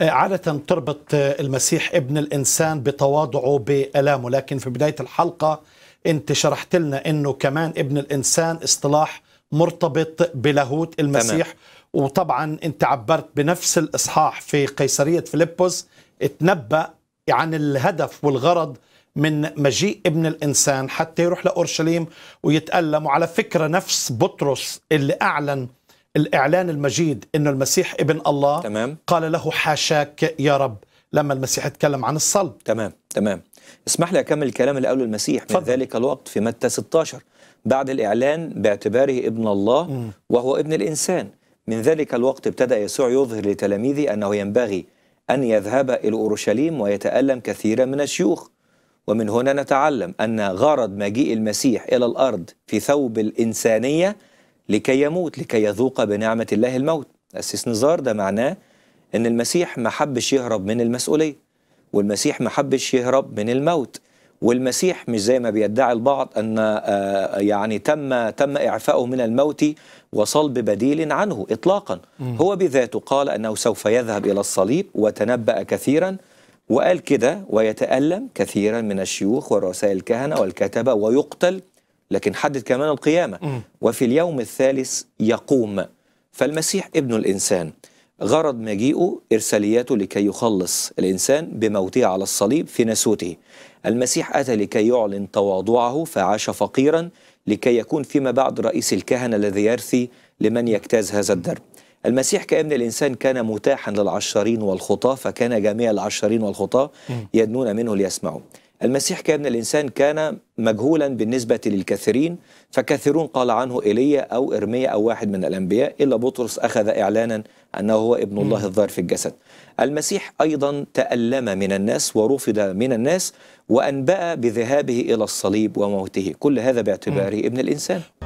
عادة تربط المسيح ابن الإنسان بتواضعه بألامه لكن في بداية الحلقة أنت شرحت لنا أنه كمان ابن الإنسان اصطلاح مرتبط بلاهوت المسيح تمام. وطبعا أنت عبرت بنفس الإصحاح في قيصرية فيليبوس اتنبأ عن الهدف والغرض من مجيء ابن الإنسان حتى يروح لأورشليم ويتألم وعلى فكرة نفس بطرس اللي أعلن الإعلان المجيد أن المسيح ابن الله تمام. قال له حاشاك يا رب لما المسيح اتكلم عن الصلب تمام تمام اسمح لي أكمل الكلام اللي قاله المسيح من فضل. ذلك الوقت في متى 16 بعد الإعلان باعتباره ابن الله م. وهو ابن الإنسان من ذلك الوقت ابتدأ يسوع يظهر لتلاميذه أنه ينبغي أن يذهب إلى أورشليم ويتألم كثيرا من الشيوخ ومن هنا نتعلم أن غرض مجيء المسيح إلى الأرض في ثوب الإنسانية لكي يموت لكي يذوق بنعمة الله الموت أسس نزار ده معناه ان المسيح ما حبش يهرب من المسؤولية والمسيح ما حبش يهرب من الموت والمسيح مش زي ما بيدعي البعض ان آه، يعني تم تم اعفائه من الموت وصلب بديل عنه اطلاقا هو بذاته قال انه سوف يذهب الى الصليب وتنبأ كثيرا وقال كده ويتألم كثيرا من الشيوخ ورؤساء الكهنة والكتبة ويقتل لكن حدد كمان القيامة م. وفي اليوم الثالث يقوم فالمسيح ابن الإنسان غرض مجيئه إرسالياته لكي يخلص الإنسان بموته على الصليب في ناسوته المسيح أتى لكي يعلن تواضعه فعاش فقيرا لكي يكون فيما بعد رئيس الكهنة الذي يرثي لمن يجتاز هذا الدرب المسيح كابن الإنسان كان متاحا للعشارين والخطاة فكان جميع العشارين والخطاة يدنون منه ليسمعوا المسيح كابن الإنسان كان مجهولا بالنسبة للكثيرين فكثيرون قال عنه إيليا أو إرميا أو واحد من الأنبياء إلا بطرس أخذ إعلانا أنه هو ابن الله الظاهر في الجسد المسيح أيضا تألم من الناس ورفض من الناس وأنبأ بذهابه إلى الصليب وموته كل هذا باعتباره ابن الإنسان